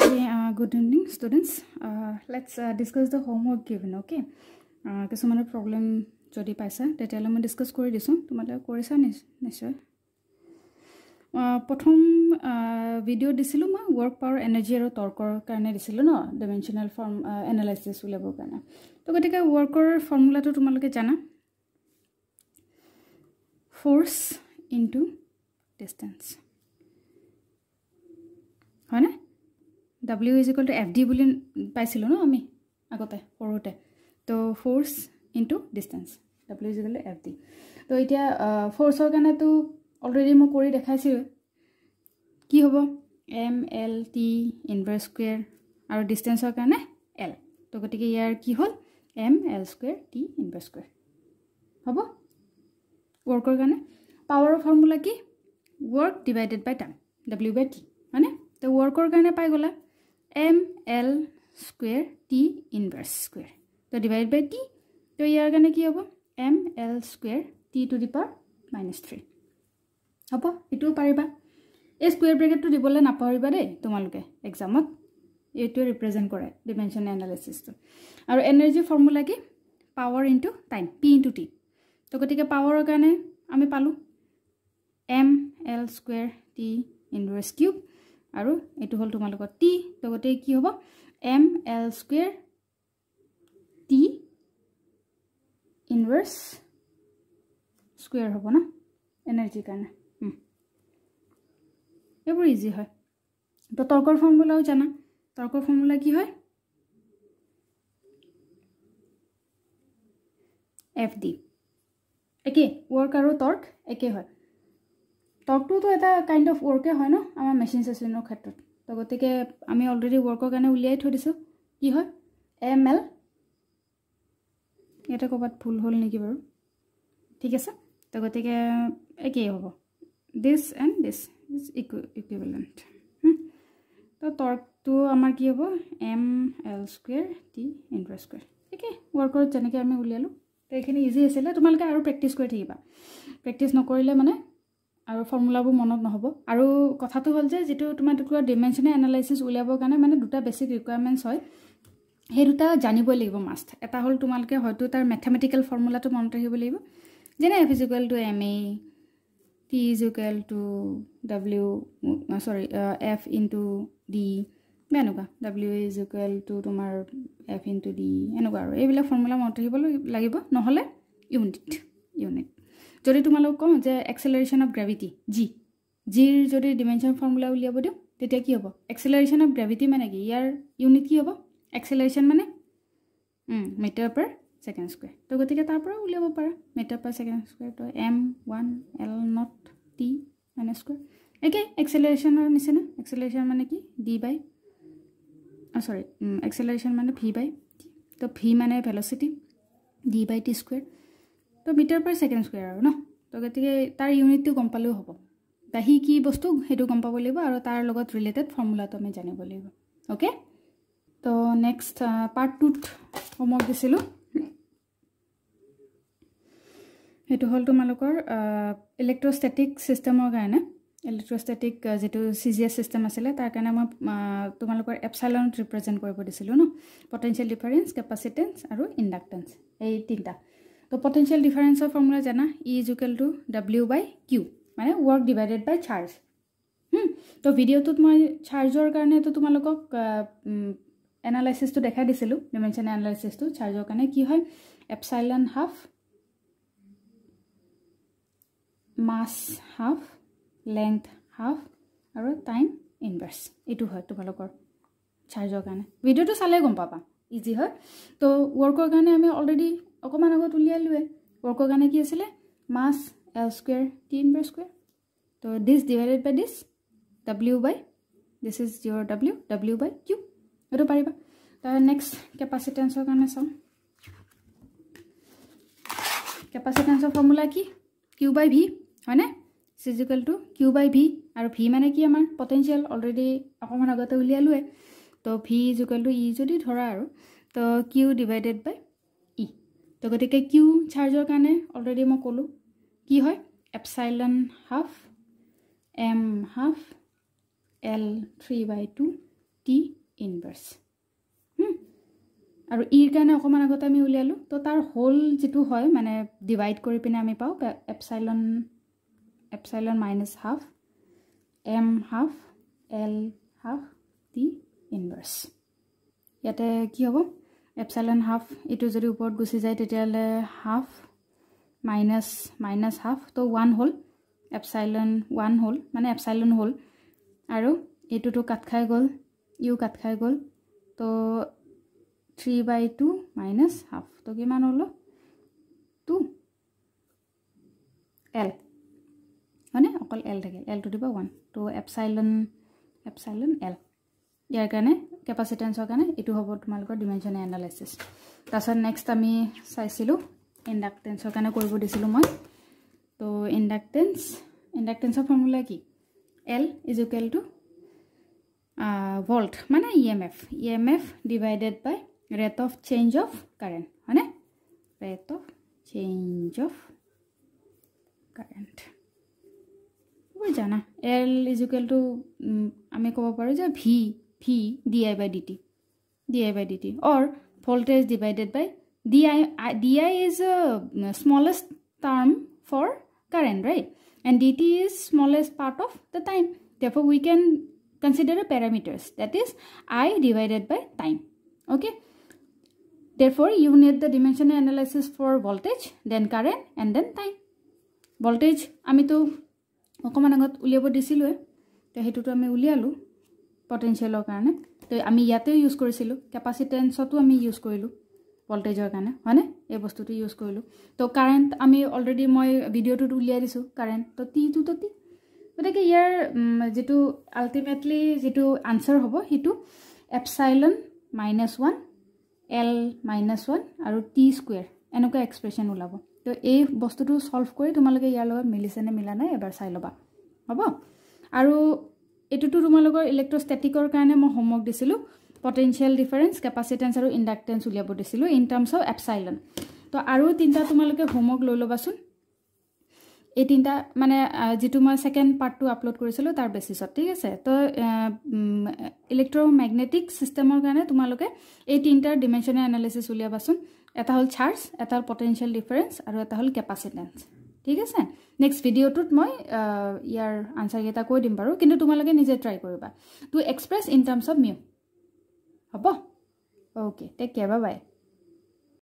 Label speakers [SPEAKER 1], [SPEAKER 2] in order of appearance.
[SPEAKER 1] Okay, uh, good evening students. Uh, let's uh, discuss the homework given, okay? Because uh, someone problem jodi paisa. That I'll discuss kore disu. Tumhala kore sa nish, uh, uh, video disilu ma work power energy aro torque karne disilu no dimensional form uh, analysis ulebo karna. To gati ka worker formula to tumhala ke jana. Force into distance. Hone? W is equal to F D বুলি পাইছিলোঁ ন আমি আগতে সৰুতে তো force into distance W is equal to F D তো এতিয়া ফ'ৰ্চৰ কাৰণেতো অলৰেডি মই কৰি দেখাইছিলোঁ কি হ'ব M L T inverse square আৰু ডিষ্টেঞ্চৰ কাৰণে এল তো গতিকে ইয়াৰ কি হ'ল M L square T inverse square হ'ব ৱৰ্কৰ কাৰণে পাৱাৰৰ ফৰ্মুলা কি work divided by time W by T হয়নে তো ৱৰ্কৰ কাৰণে পাই গ'লা M L square T inverse square তো ডিভাইড বাই টি তো ইয়াৰ কাৰণে কি হ'ব M L square T to the power minus three হ'ব এইটোও পাৰিবা এই স্কুৱেৰ ব্ৰেকেটটো দিবলৈ নাপাহৰিবা দেই তোমালোকে এক্সামত এইটোৱে ৰিপ্ৰেজেণ্ট কৰে ডিমেনশ্যন এনালাইচিছটো আৰু এনাৰ্জি ফৰ্মুলা কি power into time P into T তো গতিকে পাৱাৰৰ কাৰণে আমি পালোঁ M L square T inverse cube আৰু এইটো হ'ল তোমালোকৰ টি লগতে কি হ'ব M L square T inverse square হ'ব ন এনাৰ্জিৰ কাৰণে এইবোৰ ইজি হয় তো তৰ্কৰ ফৰ্মুলাও জানা তৰ্কৰ ফৰ্মুলা কি হয় এফ ডি একেই ৱৰ্ক আৰু তৰ্ক একেই হয় টকটোতো এটা কাইণ্ড অফ ৱৰ্কে হয় ন আমাৰ মেচিন চেচিনৰ ক্ষেত্ৰত তো গতিকে আমি অলৰেডি ৱৰ্কৰ কাৰণে উলিয়াই থৈ দিছোঁ কি হয় এম এল ইয়াতে ক'ৰবাত ভুল হ'ল নেকি বাৰু ঠিক আছে তো গতিকে একেই হ'ব দিছ এণ্ড দিছ ইজ ইকু ইকুইভেলেণ্ট তো টৰ্কটো আমাৰ কি হ'ব এম এল স্কুৱেৰ টি ইণ্টাৰ স্কুৱেৰ একে ৱৰ্কৰ যেনেকৈ আমি উলিয়ালোঁ তো এইখিনি ইজি আছিলে তোমালোকে আৰু প্ৰেক্টিছ কৰি থাকিবা প্ৰেক্টিছ নকৰিলে মানে আৰু ফৰ্মুলাবোৰ মনত নহ'ব আৰু কথাটো হ'ল যে যিটো তোমাৰ টুকুৰা ডিমেনশ্যনেল এনালাইচিছ উলিয়াবৰ কাৰণে মানে দুটা বেছিক ৰিকুৱাৰমেণ্টছ হয় সেই দুটা জানিবই লাগিব মাষ্ট এটা হ'ল তোমালোকে হয়তো তাৰ মেথমেটিকেল ফৰ্মুলাটো মনত ৰাখিব লাগিব যেনে F is equal to M A T is equal to W sorry F into D বা এনেকুৱা ডাব্লিউ ইজুকুৱেল টু তোমাৰ এফ ইনটু ডি এনেকুৱা আৰু এইবিলাক ফৰ্মুলা মনত ৰাখিব লাগিব নহ'লে ইউনিট ইউনিট যদি তোমালোক কওঁ যে এক্সেলাৰেশ্যন অফ গ্ৰেভিটি জি জিৰ যদি ডিমেনশ্যন ফৰ্মুলা উলিয়াব দিওঁ তেতিয়া কি হ'ব এক্সেলাৰেশ্যন অফ গ্ৰেভিটি মানে কি ইয়াৰ ইউনিট কি হ'ব এক্সেলাৰেশ্যন মানে মিটাৰ পাৰ ছেকেণ্ড স্কুৱেৰ তো গতিকে তাৰ পৰাও উলিয়াব পাৰা মিটাৰ পাৰ ছেকেণ্ড স্কুৱেৰ তো M one L nought T মানে স্কুৱেৰ একে এক্সেলাৰেশ্যনৰ নিচিনা এক্সেলাৰেশ্যন মানে কি ডি বাই অঁ চৰি এক্সেলাৰেশ্যন মানে ভি বাই তো ভি মানে velocity D by T square তো মিটাৰ পাৰ ছেকেণ্ড স্কুৱেৰ আৰু ন তো গতিকে তাৰ ইউনিটটো গম পালেও হ'ব বা সি কি বস্তু সেইটো গম পাব লাগিব আৰু তাৰ লগত ৰিলেটেড ফৰ্মুলাটো আমি জানিব লাগিব অ'কে তো নেক্সট পাৰ্ট টুত হোমৱৰ্ক দিছিলোঁ সেইটো হ'ল তোমালোকৰ ইলেক্ট্ৰষ্টেটিক ছিষ্টেমৰ কাৰণে ইলেক্ট্ৰষ্টেটিক যিটো চি জি এছ ছিষ্টেম আছিলে তাৰ কাৰণে মই তোমালোকৰ এপচাইলনত ৰিপ্ৰেজেণ্ট কৰিব দিছিলোঁ ন পটেঞ্চিয়েল ডিফাৰেঞ্চ কেপাচিটেঞ্চ আৰু ইণ্ডাক্টেঞ্চ এই তিনিটা তো পটেনশিয়াল ডিফাৰেঞ্চৰ ফৰ্মুলা জানা E is equal to W by Q মানে ৱৰ্ক ডিভাইডেড বাই চাৰ্জ তো ভিডিঅ'টোত মই চাৰ্জৰ কাৰণেতো তোমালোকক এনালাইচিছটো দেখাই দিছিলোঁ ডিমেনশ্যন এনালাইচিছটো চাৰ্জৰ কাৰণে কি হয় epsilon half mass half length half আৰু টাইম ইনভাৰ্চ এইটো হয় তোমালোকৰ চাৰ্জৰ কাৰণে ভিডিঅ'টো চালেই গম পাবা ইজি হয় তো ৱৰ্কৰ কাৰণে আমি অলৰেডি অকণমান আগত উলিয়ালোৱে ৱৰ্কৰ কাৰণে কি আছিলে mass L square T by square তো this divided by this W by this is your W W by Q সেইটো পাৰিবা তাৰ নেক্সট কেপাচিটেঞ্চৰ কাৰণে চাওঁ কেপাচিটেঞ্চৰ ফৰ্মুলা কি কিউ বাই ভি হয়নে physical to Q by V আৰু ভি মানে কি আমাৰ পটেঞ্চিয়েল অলৰেডি অকণমান আগতে উলিয়ালোৱে তো ভি ইজিকেল টু ই যদি ধৰা আৰু তো কিউ ডিভাইডেড বাই তো গতিকে কিউ চাৰ্জৰ কাৰণে অলৰেডি মই ক'লোঁ কি হয় epsilon half M half L three by two T inverse আৰু ইৰ e কাৰণে অকণমান আগতে আমি উলিয়ালোঁ তো তাৰ হোল যিটো হয় মানে ডিভাইড কৰি পিনে আমি পাওঁ epsilon epsilon minus half M half L half T inverse ইয়াতে কি হ'ব এপচাইলন হাফ এইটো যদি ওপৰত গুচি যায় তেতিয়াহ'লে হাফ মাইনাছ মাইনাছ হাফ তো ওৱান হ'ল এপচাইলন ওৱান হ'ল মানে এপচাইলন হ'ল আৰু এইটোতো কাট খাই গ'ল ইউ কাট খাই গ'ল তো three by two minus half তো কিমান হ'ল টু এল হয়নে অকল এল থাকিল এলটো দিব ওৱান তো এপচাইলন এপচাইলন এল ইয়াৰ কাৰণে কেপাচিটেঞ্চৰ কাৰণে এইটো হ'ব তোমালোকৰ ডিমেনশ্যন এণ্ডালাইচিছ তাৰপিছত নেক্সট আমি চাইছিলোঁ ইণ্ডাকটেঞ্চৰ কাৰণে কৰিব দিছিলোঁ মই তো ইণ্ডাকটেঞ্চ ইণ্ডাকটেঞ্চৰ ফৰ্মুলা কি L is equal to volt মানে E M F E M F divided by rate of change of current হয়নে rate of change of current জানা এল ইজুকেলটো আমি ক'ব পাৰোঁ যে V V D I by D T D I by D T or voltage divided by D I D I is a smallest term for current right and D T is smallest part of the time then we can consider a parameters that is I divided by time okay they for you net the dimension analysis for voltage then current and then time voltage আমিতো অকণমান আগত উলিয়াব দিছিলোঁৱে তো সেইটোতো আমি উলিয়ালোঁ পটেঞ্চিয়েলৰ কাৰণে তো আমি ইয়াতেও ইউজ কৰিছিলোঁ কেপাচিটেঞ্চতো আমি ইউজ কৰিলোঁ ভল্টেজৰ কাৰণে হয়নে এই বস্তুটো ইউজ কৰিলোঁ তো কাৰেণ্ট আমি অলৰেডি মই ভিডিঅ'টোত উলিয়াই দিছোঁ কাৰেণ্ট তো টিটো তো টি গতিকে ইয়াৰ যিটো আল্টিমেটলি যিটো আনচাৰ হ'ব সেইটো epsilon minus one L minus one আৰু টি স্কুৱেৰ এনেকুৱা এক্সপ্ৰেশ্যন ওলাব তো এই বস্তুটো ছল্ভ কৰি তোমালোকে ইয়াৰ লগত মিলিছেনে মিলা নাই এবাৰ চাই ল'বা হ'ব আৰু এইটোতো তোমালোকৰ ইলেক্ট্ৰষ্টেটিকৰ কাৰণে মই হোমৱৰ্ক দিছিলোঁ পটেঞ্চিয়েল ডিফাৰেঞ্চ কেপাচিটেঞ্চ আৰু ইণ্ডাকটেঞ্চ উলিয়াব দিছিলোঁ ইন টাৰ্মছ অফ এপচাইলন তো আৰু তিনিটা তোমালোকে হোমৱৰ্ক লৈ ল'বাচোন এই তিনিটা মানে যিটো মই ছেকেণ্ড পাৰ্টটো আপলোড কৰিছিলোঁ তাৰ বেচিছত ঠিক আছে তো ইলেক্ট্ৰ' মেগনেটিক ছিষ্টেমৰ কাৰণে তোমালোকে এই তিনিটাৰ ডিমেনশ্যনেল এনালিচিছ উলিয়াবাচোন এটা হ'ল চাৰ্জ এটা হ'ল পটেঞ্চিয়েল ডিফাৰেঞ্চ আৰু এটা হ'ল কেপাচিটেঞ্চ ঠিক আছে নেক্সট ভিডিঅ'টোত মই ইয়াৰ আনচাৰকেইটা কৈ দিম বাৰু কিন্তু তোমালোকে নিজে ট্ৰাই কৰিবা to express in terms of mu হ'ব অ'কে টেক কেয়াৰ বাই বাই